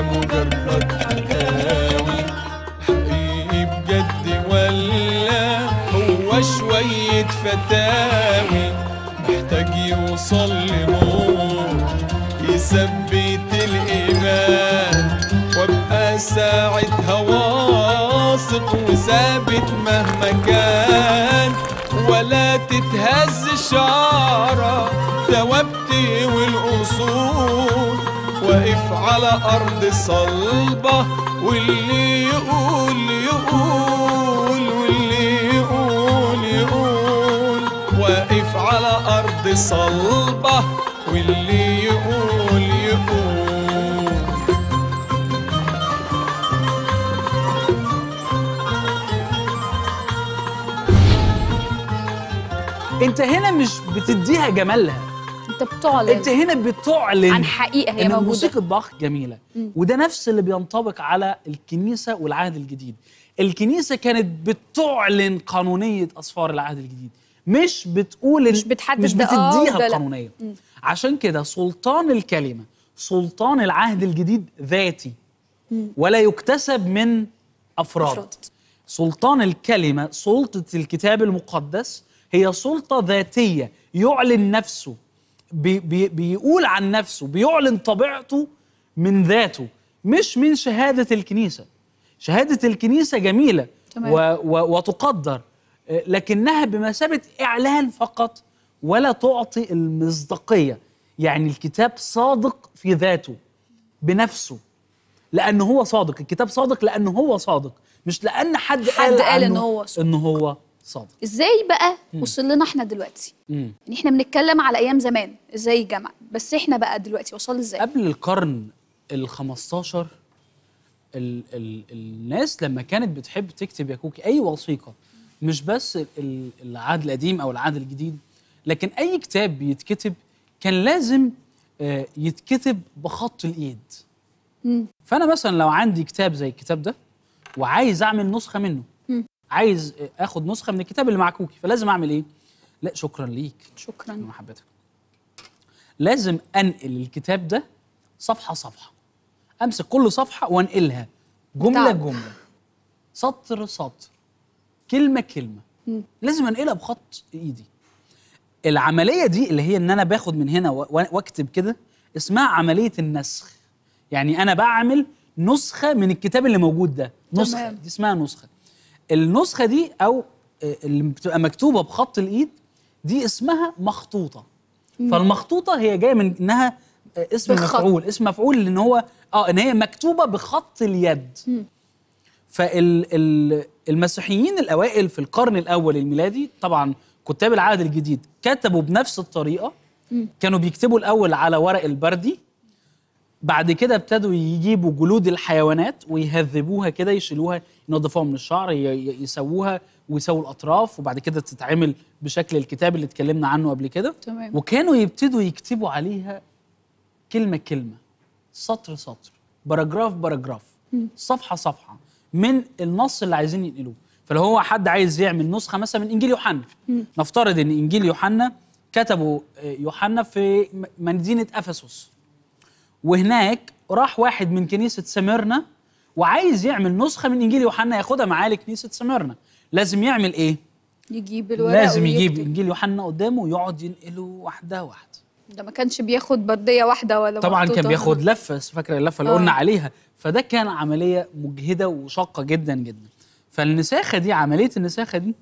مجرد حكاوي حقيقي بجد ولا هو شوية فتاوي محتاج يوصل لنور يثبت الإيمان وابقى ساعتها واثق وثابت مهما كان ولا تتهز شعرة ثوابتي والأصول واقف على أرض صلبة واللي يقول يقول واللي يقول يقول واقف على أرض صلبة واللي يقول يقول انت هنا مش بتديها جمالها انت بتعلن انت هنا بتعلن عن حقيقه هي إن موجوده موسيقى باخ جميله م. وده نفس اللي بينطبق على الكنيسه والعهد الجديد الكنيسه كانت بتعلن قانونيه اصفار العهد الجديد مش بتقول مش بتحدد مش بتديها القانونيه آه، م. عشان كده سلطان الكلمه سلطان العهد الجديد ذاتي ولا يكتسب من افراد, أفراد. سلطان الكلمه سلطه الكتاب المقدس هي سلطه ذاتيه يعلن نفسه بي بي بيقول عن نفسه بيعلن طبيعته من ذاته مش من شهادة الكنيسة شهادة الكنيسة جميلة تمام. و و وتقدر لكنها بمثابة إعلان فقط ولا تعطي المصداقية يعني الكتاب صادق في ذاته بنفسه لأنه هو صادق الكتاب صادق لأنه هو صادق مش لأن حد, حد قال, قال إن هو صادق. إن هو صادق ازاي بقى وصل لنا احنا دلوقتي مم. يعني احنا بنتكلم على ايام زمان ازاي الجامعه بس احنا بقى دلوقتي وصل ازاي قبل القرن ال15 ال ال الناس لما كانت بتحب تكتب يا كوكي اي وثيقه مش بس العهد القديم او العهد الجديد لكن اي كتاب بيتكتب كان لازم آه، يتكتب بخط الايد مم. فانا مثلا لو عندي كتاب زي الكتاب ده وعايز اعمل نسخه منه عايز اخد نسخه من الكتاب اللي معكوكي فلازم اعمل ايه لا شكرا ليك شكرا محبتك لازم انقل الكتاب ده صفحه صفحه امسك كل صفحه وانقلها جمله طب. جمله سطر سطر كلمه كلمه م. لازم انقلها بخط ايدي العمليه دي اللي هي ان انا باخد من هنا واكتب كده اسمها عمليه النسخ يعني انا بعمل نسخه من الكتاب اللي موجود ده نسخه دي اسمها نسخه النسخه دي او آه، اللي بتبقى مكتوبه بخط الايد دي اسمها مخطوطه مم. فالمخطوطه هي جايه من انها آه، اسم بخط. مفعول اسم مفعول ان هو اه ان هي مكتوبه بخط اليد مم. فالمسيحيين الاوائل في القرن الاول الميلادي طبعا كتاب العهد الجديد كتبوا بنفس الطريقه كانوا بيكتبوا الاول على ورق البردي بعد كده ابتدوا يجيبوا جلود الحيوانات ويهذبوها كده يشيلوها ينظفوها من الشعر يسووها ويسووا الاطراف وبعد كده تتعمل بشكل الكتاب اللي اتكلمنا عنه قبل كده تمام وكانوا يبتدوا يكتبوا عليها كلمه كلمه سطر سطر باراجراف باراجراف صفحه صفحه من النص اللي عايزين ينقلوه فلو هو حد عايز يعمل نسخه مثلا من انجيل يوحنا نفترض ان انجيل يوحنا كتبه آه، يوحنا في مدينه افسس وهناك راح واحد من كنيسه سميرنا وعايز يعمل نسخه من انجيل يوحنا ياخدها معاه لكنيسه سميرنا لازم يعمل ايه يجيب الورق لازم ويكتب. يجيب انجيل يوحنا قدامه ويقعد ينقله واحده واحده ده ما كانش بياخد برديه واحده ولا طبعا كان بياخد لفه فاكره اللفه اللي آه. قلنا عليها فده كان عمليه مجهده وشاقه جدا جدا فالنساخه دي عمليه النساخه دي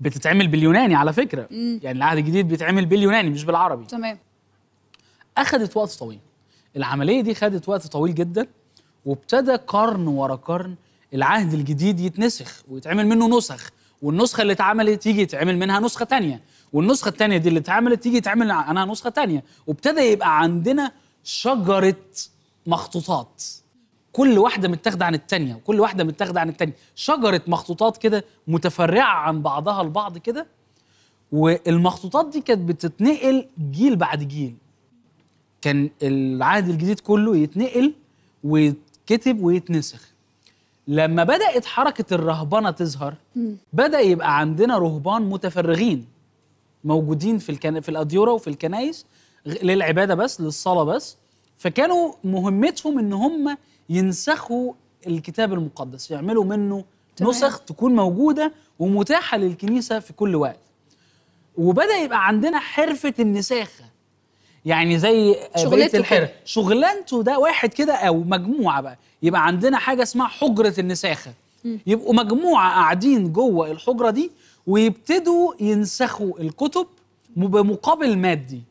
بتتعمل باليوناني على فكره مم. يعني العهد الجديد بيتعمل باليوناني مش بالعربي تمام اخذت وقت طويل العمليه دي خدت وقت طويل جدا وابتدى قرن ورا قرن العهد الجديد يتنسخ ويتعمل منه نسخ والنسخه اللي اتعملت تيجي يتعمل منها نسخه تانية والنسخه التانية دي اللي اتعملت تيجي يتعمل عنها نسخه تانية وابتدى يبقى عندنا شجره مخطوطات كل واحده متاخده عن التانية وكل واحده متاخده عن التانية شجره مخطوطات كده متفرعه عن بعضها البعض كده والمخطوطات دي كانت بتتنقل جيل بعد جيل كان العهد الجديد كله يتنقل ويتكتب ويتنسخ لما بدات حركه الرهبنه تظهر بدا يبقى عندنا رهبان متفرغين موجودين في الكن... في الاديوره وفي الكنايس للعباده بس للصلاه بس فكانوا مهمتهم ان هم ينسخوا الكتاب المقدس يعملوا منه تمام. نسخ تكون موجوده ومتاحه للكنيسه في كل وقت وبدا يبقى عندنا حرفه النساخه يعني زي آه، شغلته الحر شغلانته ده واحد كده او مجموعه بقى يبقى عندنا حاجه اسمها حجره النساخه يبقوا مجموعه قاعدين جوه الحجره دي ويبتدوا ينسخوا الكتب بمقابل مادي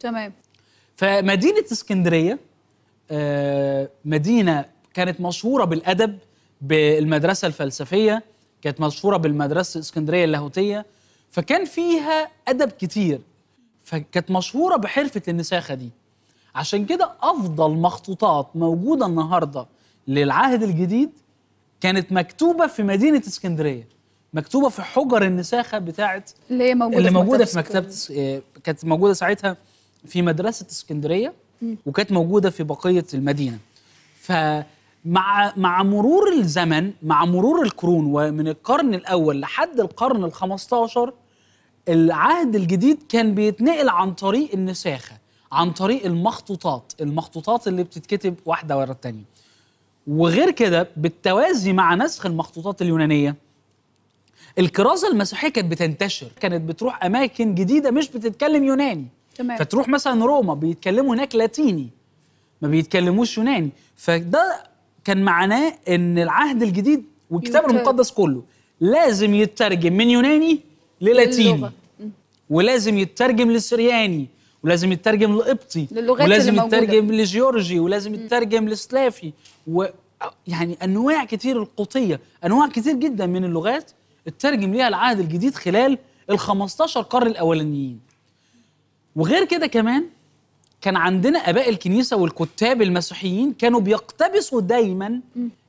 تمام فمدينه اسكندريه آه، مدينه كانت مشهوره بالادب بالمدرسه الفلسفيه كانت مشهوره بالمدرسه الاسكندريه اللاهوتيه فكان فيها ادب كتير فكانت مشهوره بحرفه النساخه دي عشان كده افضل مخطوطات موجوده النهارده للعهد الجديد كانت مكتوبه في مدينه اسكندريه مكتوبه في حجر النساخه بتاعت اللي هي موجوده اللي موجوده في مكتبه آه، كانت موجوده ساعتها في مدرسه اسكندريه وكانت موجوده في بقيه المدينه فمع مع مرور الزمن مع مرور القرون ومن القرن الاول لحد القرن ال 15 العهد الجديد كان بيتنقل عن طريق النساخه عن طريق المخطوطات المخطوطات اللي بتتكتب واحده ورا الثانيه وغير كده بالتوازي مع نسخ المخطوطات اليونانيه الكرازه المسيحيه كانت بتنتشر كانت بتروح اماكن جديده مش بتتكلم يوناني تمام. فتروح مثلا روما بيتكلموا هناك لاتيني ما بيتكلموش يوناني فده كان معناه ان العهد الجديد والكتاب المقدس كله لازم يترجم من يوناني للاتيني ولازم يترجم للسرياني ولازم يترجم لقبطي ولازم يترجم لجيورجي ولازم يترجم لسلافي و يعني انواع كتير القوطيه انواع كتير جدا من اللغات اترجم ليها العهد الجديد خلال ال 15 قرن الاولانيين وغير كده كمان كان عندنا اباء الكنيسه والكتاب المسيحيين كانوا بيقتبسوا دايما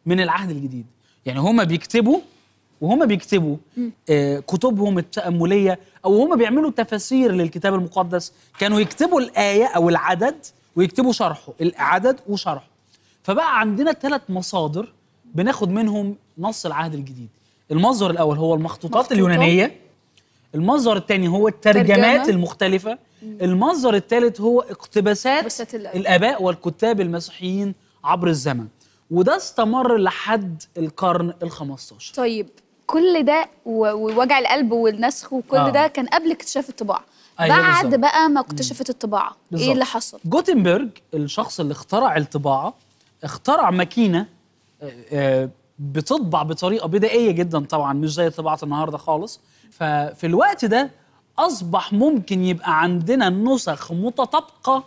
من العهد الجديد يعني هما بيكتبوا وهم بيكتبوا آه، كتبهم التأملية أو هم بيعملوا تفاسير للكتاب المقدس كانوا يكتبوا الآية أو العدد ويكتبوا شرحه العدد وشرحه فبقى عندنا ثلاث مصادر بناخد منهم نص العهد الجديد المصدر الأول هو المخطوطات مخطوطة. اليونانية المصدر الثاني هو الترجمات المختلفة المصدر الثالث هو اقتباسات الآباء والكتاب المسيحيين عبر الزمن وده استمر لحد القرن ال 15 طيب كل ده ووجع القلب والنسخ وكل آه. ده كان قبل اكتشاف الطباعه أيوة بعد بالزبط. بقى ما اكتشفت الطباعه بالزبط. ايه اللي حصل جوتنبرج الشخص اللي اخترع الطباعه اخترع ماكينه آه، آه، بتطبع بطريقه بدائيه جدا طبعا مش زي طباعه النهارده خالص ففي الوقت ده اصبح ممكن يبقى عندنا نسخ متطابقه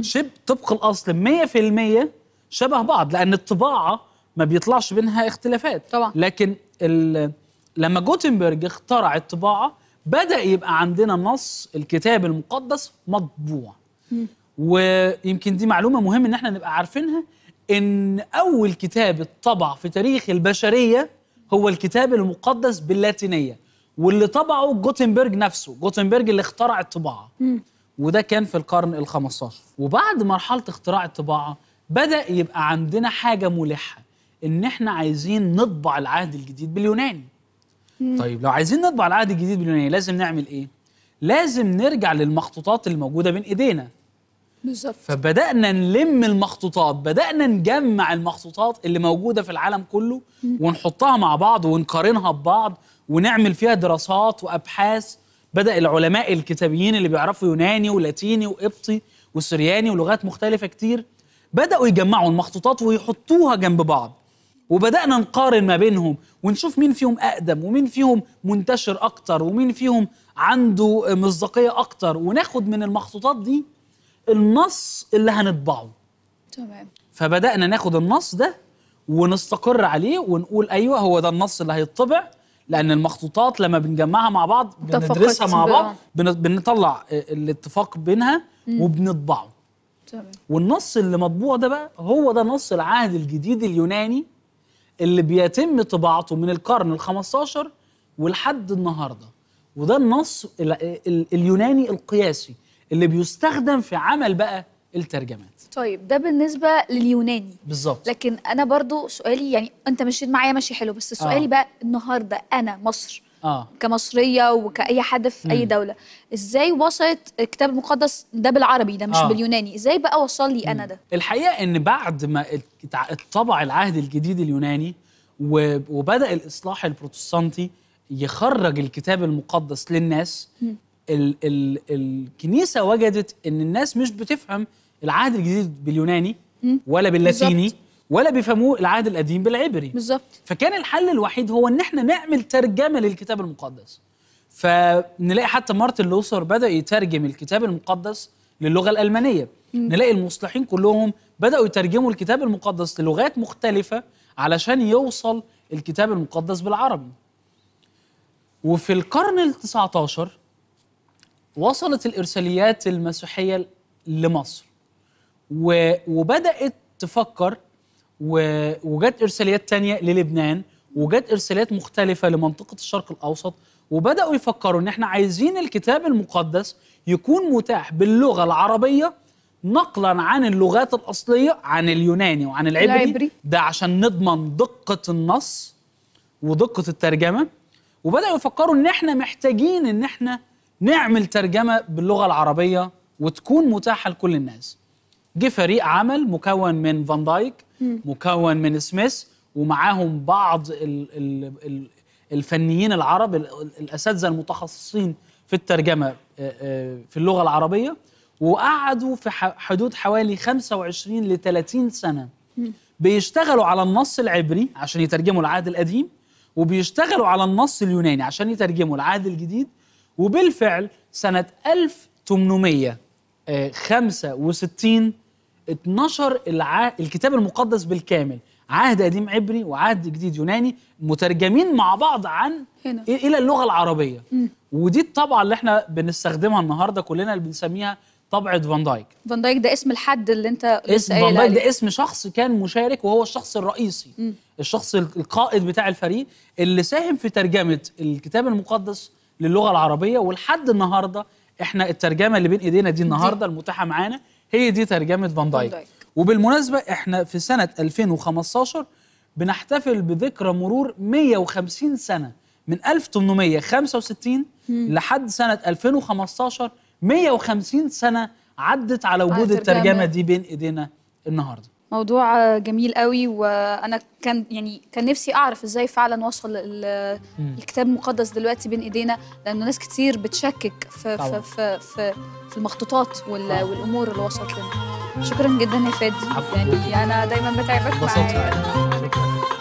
شبه طبق الاصل 100% شبه بعض لان الطباعه ما بيطلعش بينها اختلافات طبعا لكن لما جوتنبرج اخترع الطباعه بدا يبقى عندنا نص الكتاب المقدس مطبوع م. ويمكن دي معلومه مهمه ان احنا نبقى عارفينها ان اول كتاب اتطبع في تاريخ البشريه هو الكتاب المقدس باللاتينيه واللي طبعه جوتنبرج نفسه جوتنبرج اللي اخترع الطباعه م. وده كان في القرن ال15 وبعد مرحله اختراع الطباعه بدا يبقى عندنا حاجه ملحه ان احنا عايزين نطبع العهد الجديد باليوناني مم. طيب لو عايزين نطبع العهد الجديد باليوناني لازم نعمل ايه لازم نرجع للمخطوطات الموجوده بين ايدينا بالظبط فبدانا نلم المخطوطات بدانا نجمع المخطوطات اللي موجوده في العالم كله مم. ونحطها مع بعض ونقارنها ببعض ونعمل فيها دراسات وابحاث بدا العلماء الكتابيين اللي بيعرفوا يوناني ولاتيني وقبطي وسرياني ولغات مختلفه كتير بداوا يجمعوا المخطوطات ويحطوها جنب بعض وبدانا نقارن ما بينهم ونشوف مين فيهم اقدم ومين فيهم منتشر اكتر ومين فيهم عنده مصداقيه اكتر وناخد من المخطوطات دي النص اللي هنطبعه تمام فبدانا ناخد النص ده ونستقر عليه ونقول ايوه هو ده النص اللي هيطبع لان المخطوطات لما بنجمعها مع بعض بندرسها مع بعض بنطلع الاتفاق بينها وبنطبعه تمام والنص اللي مطبوع ده بقى هو ده نص العهد الجديد اليوناني اللي بيتم طباعته من القرن ال15 ولحد النهارده وده النص اليوناني القياسي اللي بيستخدم في عمل بقى الترجمات طيب ده بالنسبه لليوناني بالظبط لكن انا برضو سؤالي يعني انت مشيت معايا ماشي حلو بس سؤالي آه. بقى النهارده انا مصر آه. كمصريه وكاي حد في مم. اي دوله ازاي وصلت الكتاب المقدس ده بالعربي ده مش آه. باليوناني ازاي بقى وصل لي انا ده الحقيقه ان بعد ما اتطبع العهد الجديد اليوناني وبدا الاصلاح البروتستانتي يخرج الكتاب المقدس للناس ال ال الكنيسه وجدت ان الناس مش بتفهم العهد الجديد باليوناني مم. ولا باللاتيني بالزبط. ولا بيفهموه العهد القديم بالعبري بالظبط فكان الحل الوحيد هو ان احنا نعمل ترجمه للكتاب المقدس فنلاقي حتى مارتن لوثر بدا يترجم الكتاب المقدس للغه الالمانيه مم. نلاقي المصلحين كلهم بداوا يترجموا الكتاب المقدس للغات مختلفه علشان يوصل الكتاب المقدس بالعربي وفي القرن ال19 وصلت الارساليات المسيحيه لمصر وبدات تفكر وجت ارساليات تانية للبنان وجت ارساليات مختلفه لمنطقه الشرق الاوسط وبداوا يفكروا ان احنا عايزين الكتاب المقدس يكون متاح باللغه العربيه نقلا عن اللغات الاصليه عن اليوناني وعن العبري, العبري. ده عشان نضمن دقه النص ودقه الترجمه وبداوا يفكروا ان احنا محتاجين ان احنا نعمل ترجمه باللغه العربيه وتكون متاحه لكل الناس جه فريق عمل مكون من فان دايك مكون من سميث ومعاهم بعض الفنيين العرب الاساتذه المتخصصين في الترجمه آه، آه، في اللغه العربيه وقعدوا في حدود حوالي 25 ل 30 سنه بيشتغلوا على النص العبري عشان يترجموا العهد القديم وبيشتغلوا على النص اليوناني عشان يترجموا العهد الجديد وبالفعل سنه 1865 اتنشر الع... الكتاب المقدس بالكامل عهد قديم عبري وعهد جديد يوناني مترجمين مع بعض عن هنا. الى اللغه العربيه م. ودي الطبعه اللي احنا بنستخدمها النهارده كلنا اللي بنسميها طبعه فان دايك فان دايك ده اسم الحد اللي انت اسم فان دايك ده اسم شخص كان مشارك وهو الشخص الرئيسي م. الشخص القائد بتاع الفريق اللي ساهم في ترجمه الكتاب المقدس للغه العربيه ولحد النهارده احنا الترجمه اللي بين ايدينا دي النهارده المتاحه معانا هي دي ترجمه فان دايك وبالمناسبه احنا في سنه 2015 بنحتفل بذكرى مرور 150 سنه من 1865 مم. لحد سنه 2015 150 سنه عدت على وجود الترجمه دي بين ايدينا النهارده موضوع جميل قوي وانا كان يعني كان نفسي اعرف ازاي فعلا وصل الكتاب المقدس دلوقتي بين ايدينا لانه ناس كتير بتشكك في في, في في, في المخطوطات والامور اللي وصلت لنا شكرا جدا يا فادي يعني انا دايما بتعبك معايا